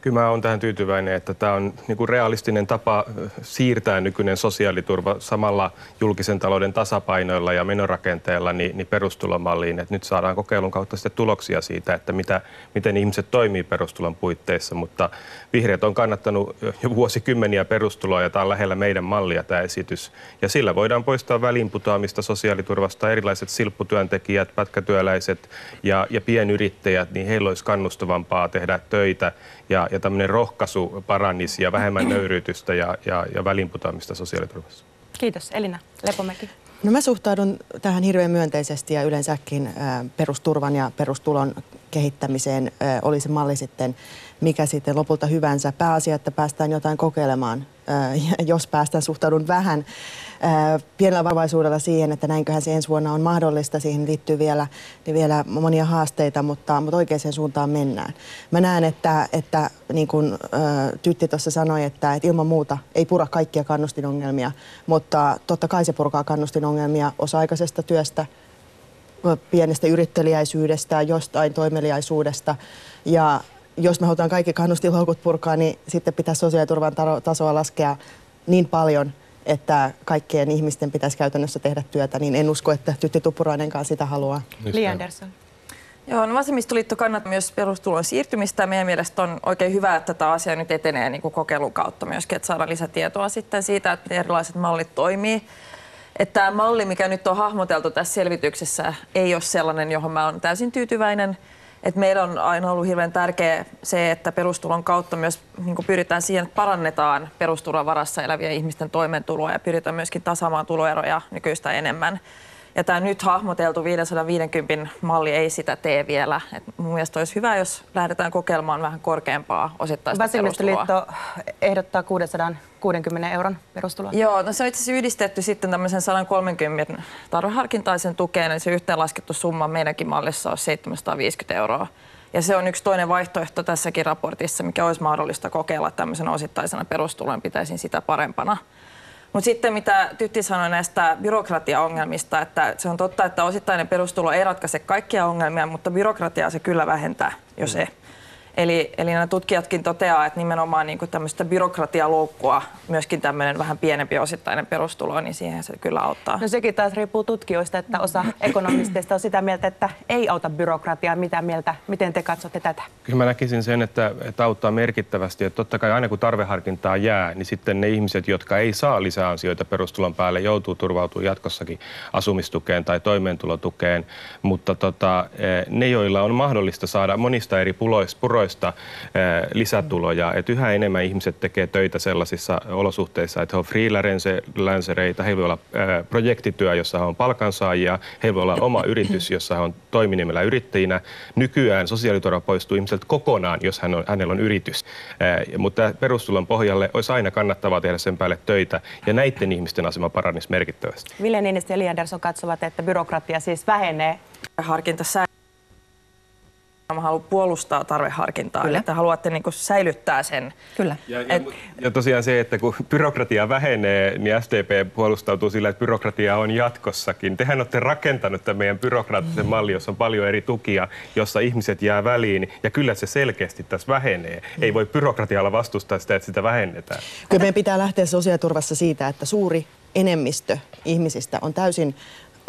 Kyllä mä olen tähän tyytyväinen, että tämä on niinku realistinen tapa siirtää nykyinen sosiaaliturva samalla julkisen talouden tasapainoilla ja menorakenteella niin, niin perustulomalliin. Et nyt saadaan kokeilun kautta sitten tuloksia siitä, että mitä, miten ihmiset toimii perustulon puitteissa, mutta vihreät on kannattanut jo vuosikymmeniä perustuloa ja tämä on lähellä meidän mallia tämä esitys. Ja sillä voidaan poistaa väliinputoamista sosiaaliturvasta erilaiset silpputyöntekijät, pätkätyöläiset ja, ja pienyrittäjät, niin heillä olisi kannustavampaa tehdä töitä ja ja tämmöinen rohkaisu parannisi ja vähemmän nöyryytystä ja, ja, ja välinputoamista sosiaaliturvassa. Kiitos. Elina Lepomäki. No mä suhtaudun tähän hirveän myönteisesti ja yleensäkin perusturvan ja perustulon kehittämiseen, oli se malli sitten mikä sitten lopulta hyvänsä. Pääasia, että päästään jotain kokeilemaan. Jos päästään, suhtaudun vähän pienellä varovaisuudella siihen, että näinköhän se ensi vuonna on mahdollista. Siihen liittyy vielä, niin vielä monia haasteita, mutta, mutta oikeaan suuntaan mennään. Mä näen, että, että niin kuin Tytti tuossa sanoi, että, että ilman muuta ei pura kaikkia kannustinongelmia, mutta totta kai se purkaa kannustinongelmia osa-aikaisesta työstä – pienestä yrittelijäisyydestä, jostain toimeliaisuudesta. Ja jos me halutaan kaikki kannustinloukut purkaa, niin sitten pitää sosiaaliturvan tasoa laskea niin paljon, että kaikkien ihmisten pitäisi käytännössä tehdä työtä, niin en usko, että Tytti Tuppurainenkaan sitä haluaa. Li Andersson. Joo, no vasemmistoliitto kannattaa myös perustulon siirtymistä. Meidän mielestä on oikein hyvä, että tämä asia nyt etenee niin kuin kokeilun kautta myöskin, että saadaan lisätietoa sitten siitä, että miten erilaiset mallit toimii että tämä malli, mikä nyt on hahmoteltu tässä selvityksessä, ei ole sellainen, johon mä olen täysin tyytyväinen. Et meillä on aina ollut hirveän tärkeää se, että perustulon kautta myös niin pyritään siihen, että parannetaan perustulon varassa elävien ihmisten toimeentuloa ja pyritään myöskin tasaamaan tuloeroja nykyistä enemmän. Ja tämä nyt hahmoteltu 550 malli ei sitä tee vielä. Et mun mielestä olisi hyvä, jos lähdetään kokeilemaan vähän korkeampaa osittaista Vasemmistoliitto ehdottaa 660 euron perustuloa. Joo, no se on itse asiassa yhdistetty sitten tämmöisen 130 tarveharkintaisen tukeen, eli se yhteenlaskettu summa meidänkin mallissa on 750 euroa. Ja se on yksi toinen vaihtoehto tässäkin raportissa, mikä olisi mahdollista kokeilla tämmöisen osittaisena perustulon, pitäisin sitä parempana. Mutta sitten mitä Tytti sanoi näistä byrokratiaongelmista, että se on totta, että osittainen perustulo ei ratkaise kaikkia ongelmia, mutta byrokratiaa se kyllä vähentää, jos mm. ei. Eli, eli nämä tutkijatkin toteaa, että nimenomaan niin kuin tämmöistä byrokratialoukkua, myöskin tämmöinen vähän pienempi osittainen perustulo, niin siihen se kyllä auttaa. No sekin taas riippuu tutkijoista, että osa ekonomisteista on sitä mieltä, että ei auta byrokratiaa. Mitä mieltä, miten te katsotte tätä? Kyllä mä näkisin sen, että, että auttaa merkittävästi. Että totta kai aina kun tarveharkintaa jää, niin sitten ne ihmiset, jotka ei saa lisää ansioita perustulon päälle, joutuu turvautumaan jatkossakin asumistukeen tai toimeentulotukeen. Mutta tota, eh, ne, joilla on mahdollista saada monista eri puloista, veroista eh, lisätuloja. Et yhä enemmän ihmiset tekee töitä sellaisissa olosuhteissa, että he on freelancereita, heillä voi olla eh, projektityö, jossa he on palkansaajia, heillä voi olla oma yritys, jossa he on toiminimellä yrittäjinä. Nykyään sosiaaliturva poistuu ihmiseltä kokonaan, jos hän on, hänellä on yritys. Eh, mutta perustulon pohjalle olisi aina kannattavaa tehdä sen päälle töitä, ja näiden ihmisten asema parannisi merkittävästi. Ville Niinistö ja Li Andersson katsovat, että byrokratia siis vähenee. Harkinta Mä haluan puolustaa tarveharkintaa, Kyllä. että haluatte niin kuin säilyttää sen. Kyllä. Ja, ja, Et... ja tosiaan se, että kun byrokratia vähenee, niin SDP puolustautuu sillä, että byrokratia on jatkossakin. Tehän olette rakentanut tämän meidän byrokraattisen mm. malli, jossa on paljon eri tukia, jossa ihmiset jää väliin, ja kyllä se selkeästi tässä vähenee. Mm. Ei voi byrokratialla vastustaa sitä, että sitä vähennetään. Kyllä meidän pitää lähteä sosiaaliturvassa siitä, että suuri enemmistö ihmisistä on täysin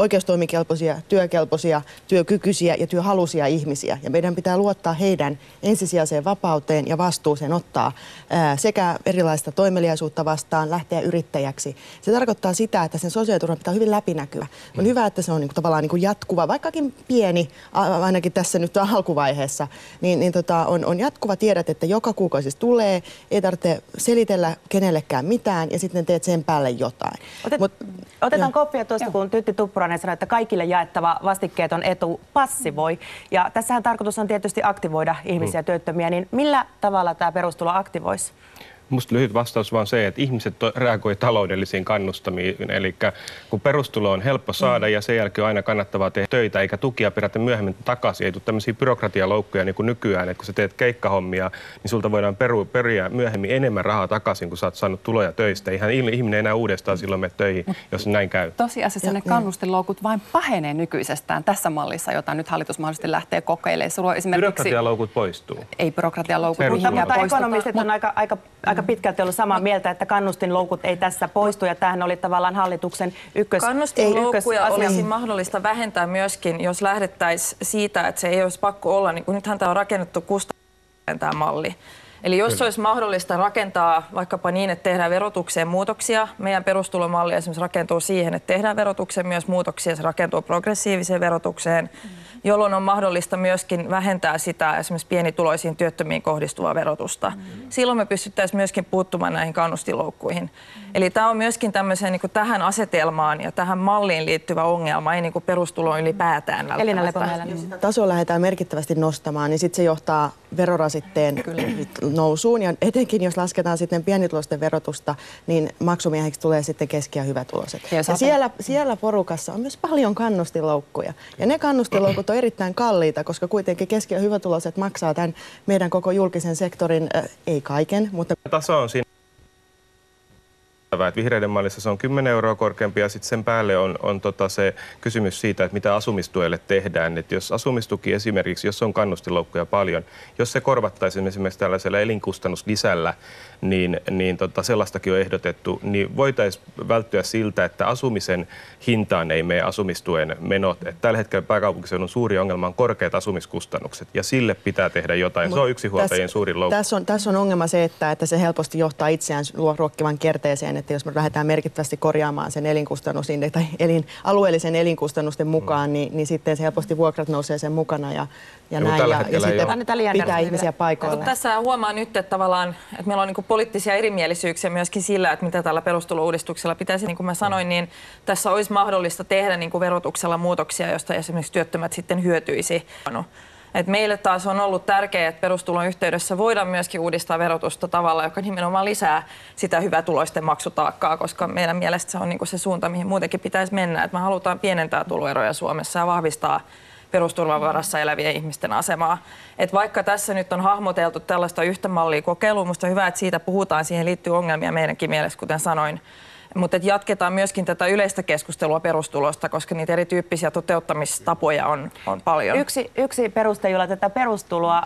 oikeustoimikelpoisia, työkelpoisia, työkykyisiä ja työhalusia ihmisiä. Ja meidän pitää luottaa heidän ensisijaiseen vapauteen ja vastuuseen ottaa ää, sekä erilaista toimeliaisuutta vastaan lähteä yrittäjäksi. Se tarkoittaa sitä, että sen sosiaaliturvan pitää hyvin läpinäkyvä. On mm. hyvä, että se on niinku, tavallaan niinku jatkuva, vaikkakin pieni, ainakin tässä nyt alkuvaiheessa, niin, niin tota, on, on jatkuva. Tiedät, että joka kuukausi siis tulee, ei tarvitse selitellä kenellekään mitään ja sitten teet sen päälle jotain. Otet, Mut, otetaan jo. koppia tuosta, kun Tytti Tuppurainen Hakkarainen sanoi, että kaikille jaettava vastikkeeton etu passivoi. Ja tässähän tarkoitus on tietysti aktivoida ihmisiä mm. työttömiä, niin millä tavalla tämä perustulo aktivoisi? Musta lyhyt vastaus vaan se, että ihmiset to- reagoi taloudellisiin kannustamiin. Eli kun perustulo on helppo saada mm. ja sen jälkeen on aina kannattavaa tehdä töitä, eikä tukia perätä myöhemmin takaisin. Ei tule tämmöisiä byrokratialoukkuja niin kuin nykyään, että kun sä teet keikkahommia, niin sulta voidaan peru- periä myöhemmin enemmän rahaa takaisin, kun sä oot saanut tuloja töistä. Ihan ihminen enää uudestaan silloin me töihin, mm. jos näin käy. Tosiasiassa ja, ne kannustinloukut vain pahenee nykyisestään tässä mallissa, jota nyt hallitus mahdollisesti lähtee kokeilemaan. Sulla esimerkiksi... Byrokratialoukut poistuu. Ei byrokratialoukut. Mutta, mutta ekonomistit on aika, aika, aika aika pitkälti ollut samaa mieltä, että kannustinloukut ei tässä poistu ja tähän oli tavallaan hallituksen ykkös. Kannustinloukkuja ykkös olisi mahdollista vähentää myöskin, jos lähdettäisiin siitä, että se ei olisi pakko olla. Niin kun nythän tämä on rakennettu kustannuksen tämä malli. Eli jos Kyllä. olisi mahdollista rakentaa vaikkapa niin, että tehdään verotukseen muutoksia, meidän perustulomalli esimerkiksi rakentuu siihen, että tehdään verotukseen myös muutoksia, se rakentuu progressiiviseen verotukseen, mm. jolloin on mahdollista myöskin vähentää sitä esimerkiksi pienituloisiin työttömiin kohdistuvaa verotusta. Mm. Silloin me pystyttäisiin myöskin puuttumaan näihin kannustiloukkuihin. Mm. Eli tämä on myöskin tämmöiseen niin tähän asetelmaan ja tähän malliin liittyvä ongelma, ei niin perustuloon ylipäätään välttämättä. eli Lepomäellä. Jos sitä tasoa lähdetään merkittävästi nostamaan, niin sitten se johtaa verorasitteen Kyllä. nousuun. Ja etenkin jos lasketaan sitten pienituloisten verotusta, niin maksumiehiksi tulee sitten keski- ja hyvätuloiset. Ja, ja siellä, siellä porukassa on myös paljon kannustiloukkuja. Ja ne kannustiloukut on erittäin kalliita, koska kuitenkin keski- ja hyvätuloiset maksaa tämän meidän koko julkisen sektorin, äh, ei kaiken, mutta... Taso on siinä että vihreiden mallissa se on 10 euroa korkeampi ja sitten sen päälle on, on tota se kysymys siitä, että mitä asumistuelle tehdään. Et jos asumistuki esimerkiksi, jos on kannustinloukkuja paljon, jos se korvattaisiin esimerkiksi tällaisella elinkustannuslisällä, niin, niin tota, sellaistakin on ehdotettu, niin voitaisiin välttyä siltä, että asumisen hintaan ei mene asumistuen menot. Et tällä hetkellä pääkaupunkiseudun suuri ongelma on korkeat asumiskustannukset ja sille pitää tehdä jotain. Mut se on yksi huoltajien suurin loukku. Tässä on, tässä on ongelma se, että, että se helposti johtaa itseään ruokkivan kerteeseen, että jos me lähdetään merkittävästi korjaamaan sen elinkustannusinde tai elin, alueellisen elinkustannusten mukaan, mm. niin, niin sitten se helposti vuokrat nousee sen mukana ja, ja Joo, näin. Ja, ja sitten pitää vielä. ihmisiä Ja, Tässä huomaa nyt, että tavallaan että meillä on niin poliittisia erimielisyyksiä myöskin sillä, että mitä tällä perustulouudistuksella pitäisi, niin kuin mä sanoin, niin tässä olisi mahdollista tehdä niin kuin verotuksella muutoksia, josta esimerkiksi työttömät sitten hyötyisi. Et meille taas on ollut tärkeää, että perustulon yhteydessä voidaan myöskin uudistaa verotusta tavalla, joka nimenomaan lisää sitä hyvätuloisten maksutaakkaa, koska meidän mielestä se on niinku se suunta, mihin muutenkin pitäisi mennä. Et me halutaan pienentää tuloeroja Suomessa ja vahvistaa perusturvan varassa elävien ihmisten asemaa. Et vaikka tässä nyt on hahmoteltu tällaista yhtä mallia kokeilua, minusta on hyvä, että siitä puhutaan. Siihen liittyy ongelmia meidänkin mielessä, kuten sanoin. Mutta jatketaan myöskin tätä yleistä keskustelua perustulosta, koska niitä erityyppisiä toteuttamistapoja on, on paljon. Yksi, yksi peruste, jolla tätä perustuloa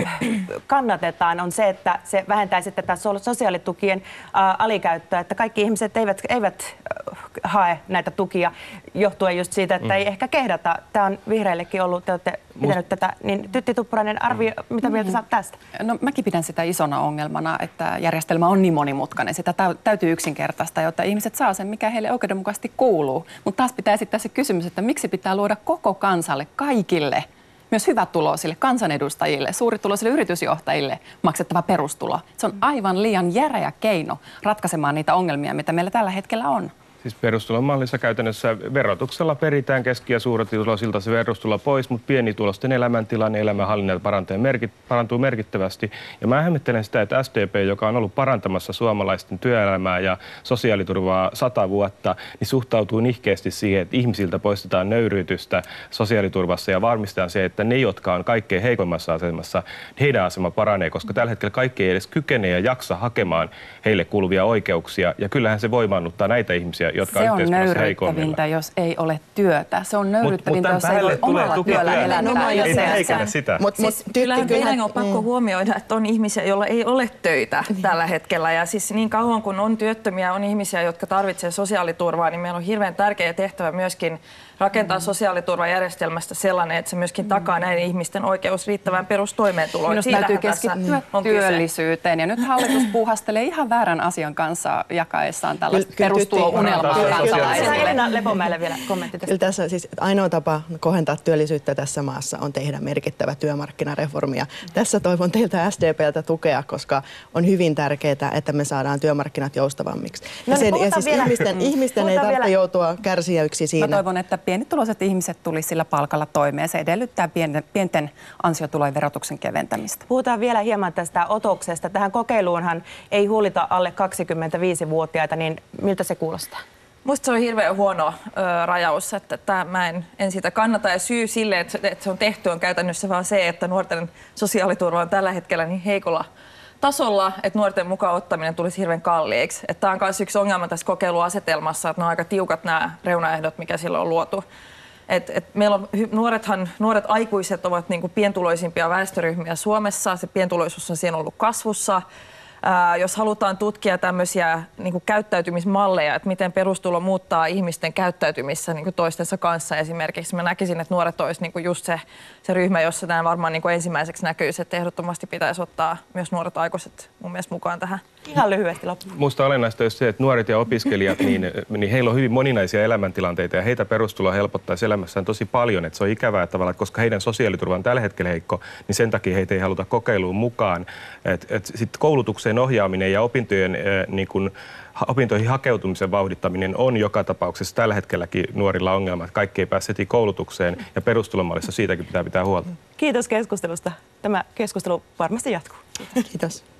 äh, kannatetaan, on se, että se vähentäisi tätä sosiaalitukien äh, alikäyttöä, että kaikki ihmiset eivät, eivät äh, hae näitä tukia johtuen just siitä, että mm. ei ehkä kehdata. Tämä on vihreillekin ollut, te olette pitänyt tätä, niin Tytti Tuppurainen arvio, mitä mieltä niin. saat tästä? No mäkin pidän sitä isona ongelmana, että järjestelmä on niin monimutkainen, sitä täytyy yksinkertaista, jotta ihmiset saa sen, mikä heille oikeudenmukaisesti kuuluu. Mutta taas pitää esittää se kysymys, että miksi pitää luoda koko kansalle, kaikille myös hyvätuloisille kansanedustajille, suurituloisille yritysjohtajille maksettava perustulo. Se on aivan liian järeä keino ratkaisemaan niitä ongelmia, mitä meillä tällä hetkellä on. Siis perustulomallissa käytännössä verotuksella peritään keski- ja suurituloisilta se verotulo pois, mutta pienitulosten elämäntilanne elämänhallinnan parantuu, merkit, parantuu merkittävästi. Ja mä hämmittelen sitä, että SDP, joka on ollut parantamassa suomalaisten työelämää ja sosiaaliturvaa sata vuotta, niin suhtautuu nihkeästi siihen, että ihmisiltä poistetaan nöyryytystä sosiaaliturvassa ja varmistetaan se, että ne, jotka on kaikkein heikoimmassa asemassa, heidän asema paranee, koska tällä hetkellä kaikki ei edes kykene ja jaksa hakemaan heille kuuluvia oikeuksia. Ja kyllähän se voimaannuttaa näitä ihmisiä, jotka Se on nöyryttävintä, jos ei ole työtä. Se on nöyryttävintä, jos ei ole omalla työllä elämää. No, no, ei heikennä sitä. Mutta siis kyllähän kyllä, on pakko mm. huomioida, että on ihmisiä, joilla ei ole töitä niin. tällä hetkellä. Ja siis niin kauan kun on työttömiä, on ihmisiä, jotka tarvitsevat sosiaaliturvaa, niin meillä on hirveän tärkeä tehtävä myöskin rakentaa sosiaaliturvajärjestelmästä sellainen, että se myöskin takaa näiden ihmisten oikeus riittävään perustoimeentuloon. Minusta Siitähän täytyy keskittyä työllisyyteen. Ja nyt hallitus puhastelee ihan väärän asian kanssa jakaessaan tällaista perustulounelmaa kansalaisille. vielä kommentti tästä. Kyllä tässä siis ainoa tapa kohentaa työllisyyttä tässä maassa on tehdä merkittävä työmarkkinareformia. tässä toivon teiltä SDPltä tukea, koska on hyvin tärkeää, että me saadaan työmarkkinat joustavammiksi. No, ja niin, sen, ja siis vielä, ihmisten, mm. ihmisten ei tarvitse vielä. joutua kärsijäyksi siinä. Mä toivon, että pienituloiset ihmiset tuli sillä palkalla toimeen. Se edellyttää pienten, ansiotulojen verotuksen keventämistä. Puhutaan vielä hieman tästä otoksesta. Tähän kokeiluunhan ei huolita alle 25-vuotiaita, niin miltä se kuulostaa? Musta se on hirveän huono ö, rajaus, että että mä en, en sitä kannata. Ja syy sille, että, että se on tehty, on käytännössä vaan se, että nuorten sosiaaliturva on tällä hetkellä niin heikolla tasolla, että nuorten mukaan ottaminen tulisi hirveän kalliiksi. Tämä on myös yksi ongelma tässä kokeiluasetelmassa, että ne on aika tiukat nämä reunaehdot, mikä silloin on luotu. Et, et meillä on, nuorethan, nuoret aikuiset ovat niinku pientuloisimpia väestöryhmiä Suomessa. Se pientuloisuus on siinä ollut kasvussa jos halutaan tutkia tämmöisiä niin kuin käyttäytymismalleja, että miten perustulo muuttaa ihmisten käyttäytymissä niin kuin toistensa kanssa esimerkiksi. Mä näkisin, että nuoret olisi niin kuin just se, se ryhmä, jossa tämä varmaan niin kuin ensimmäiseksi näkyy, että ehdottomasti pitäisi ottaa myös nuoret aikuiset mun mielestä mukaan tähän. Ihan lyhyesti loppuun. Musta olennaista on se, että nuoret ja opiskelijat, niin, niin heillä on hyvin moninaisia elämäntilanteita ja heitä perustulo helpottaisi elämässään tosi paljon. Että se on ikävää tavallaan, koska heidän sosiaaliturva on tällä hetkellä heikko, niin sen takia heitä ei haluta kokeiluun mukaan. Et, et sit koulutukseen ohjaaminen ja opintojen äh, niin kun, opintoihin hakeutumisen vauhdittaminen on joka tapauksessa tällä hetkelläkin nuorilla ongelma, että kaikki ei pääse heti koulutukseen ja perustulomallissa siitäkin pitää pitää huolta. Kiitos keskustelusta. Tämä keskustelu varmasti jatkuu. Kiitos. Kiitos.